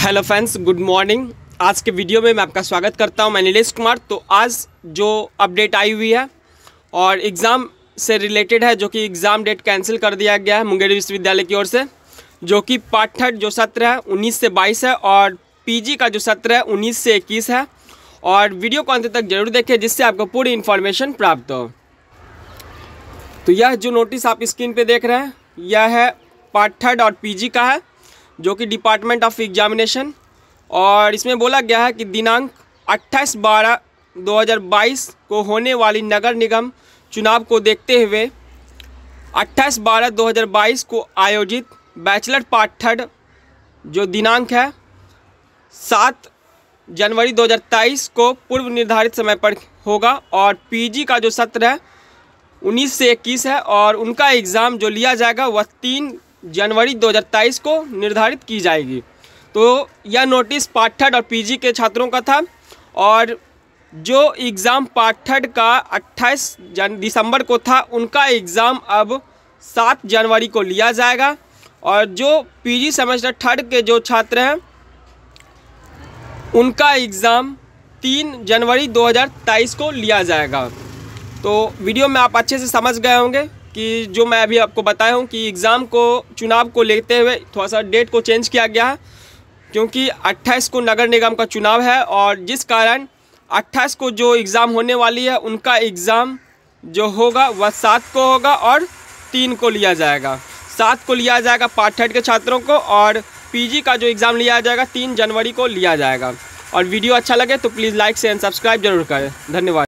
hello friends good morning आज के video में मैं आपका स्वागत करता हूं मैं नीलेश कुमार तो आज जो अपडेट आई हुई है और एग्ज़ाम से रिलेटेड है जो कि एग्ज़ाम डेट कैंसिल कर दिया गया है मुंगेर विश्वविद्यालय की ओर से जो कि थर्ड जो सत्र है उन्नीस से बाईस है और पीजी का जो सत्र है उन्नीस से इक्कीस है और वीडियो को अंत तक जरूर देखें जिससे आपको पूरी इन्फॉर्मेशन प्राप्त हो तो यह जो नोटिस आप स्क्रीन पे देख रहे हैं यह है थर्ड और पीजी का है जो कि डिपार्टमेंट ऑफ एग्जामिनेशन और इसमें बोला गया है कि दिनांक 28 बारह 2022 को होने वाली नगर निगम चुनाव को देखते हुए 28 बारह 2022 को आयोजित बैचलर थर्ड जो दिनांक है सात जनवरी 2023 को पूर्व निर्धारित समय पर होगा और पीजी का जो सत्र है 19 से 21 है और उनका एग्ज़ाम जो लिया जाएगा वह तीन जनवरी 2023 को निर्धारित की जाएगी तो यह नोटिस थर्ड और पीजी के छात्रों का था और जो एग्ज़ाम थर्ड का 28 जन दिसंबर को था उनका एग्ज़ाम अब 7 जनवरी को लिया जाएगा और जो पीजी सेमेस्टर थर्ड के जो छात्र हैं उनका एग्ज़ाम तीन जनवरी 2023 को लिया जाएगा तो वीडियो में आप अच्छे से समझ गए होंगे कि जो मैं अभी आपको बताया हूँ कि एग्ज़ाम को चुनाव को लेते हुए थोड़ा सा डेट को चेंज किया गया है क्योंकि 28 को नगर निगम का चुनाव है और जिस कारण 28 को जो एग्ज़ाम होने वाली है उनका एग्ज़ाम जो होगा वह सात को होगा और तीन को लिया जाएगा सात को लिया जाएगा पाठ्यट के छात्रों को और पीजी का जो एग्ज़ाम लिया जाएगा तीन जनवरी को लिया जाएगा और वीडियो अच्छा लगे तो please like share and subscribe जरूर करें धन्यवाद